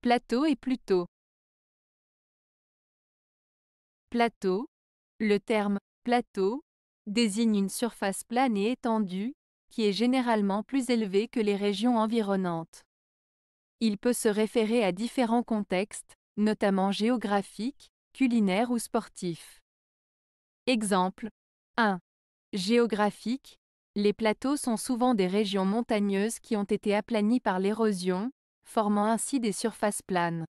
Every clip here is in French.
Plateau et Pluto. Plateau. Le terme plateau désigne une surface plane et étendue, qui est généralement plus élevée que les régions environnantes. Il peut se référer à différents contextes, notamment géographiques, culinaires ou sportifs. Exemple 1. Géographique. Les plateaux sont souvent des régions montagneuses qui ont été aplanies par l'érosion, formant ainsi des surfaces planes.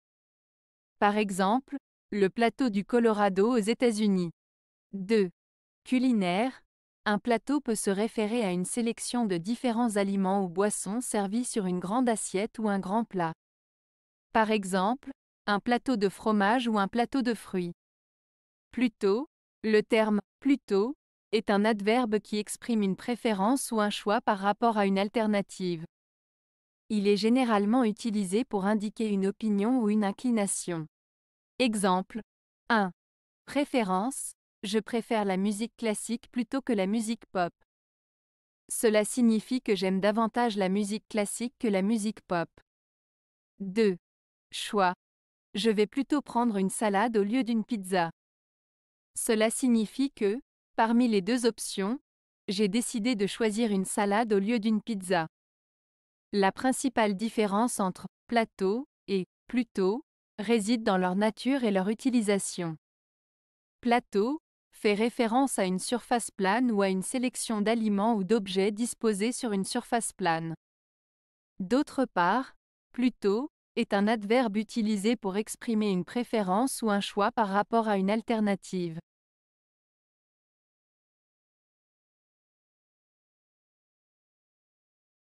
Par exemple, le plateau du Colorado aux États-Unis. 2. Culinaire. Un plateau peut se référer à une sélection de différents aliments ou boissons servis sur une grande assiette ou un grand plat. Par exemple, un plateau de fromage ou un plateau de fruits. Plutôt, le terme plutôt est un adverbe qui exprime une préférence ou un choix par rapport à une alternative. Il est généralement utilisé pour indiquer une opinion ou une inclination. Exemple 1. Préférence Je préfère la musique classique plutôt que la musique pop. Cela signifie que j'aime davantage la musique classique que la musique pop. 2. Choix je vais plutôt prendre une salade au lieu d'une pizza. Cela signifie que, parmi les deux options, j'ai décidé de choisir une salade au lieu d'une pizza. La principale différence entre plateau et plutôt réside dans leur nature et leur utilisation. Plateau fait référence à une surface plane ou à une sélection d'aliments ou d'objets disposés sur une surface plane. D'autre part, plutôt est un adverbe utilisé pour exprimer une préférence ou un choix par rapport à une alternative.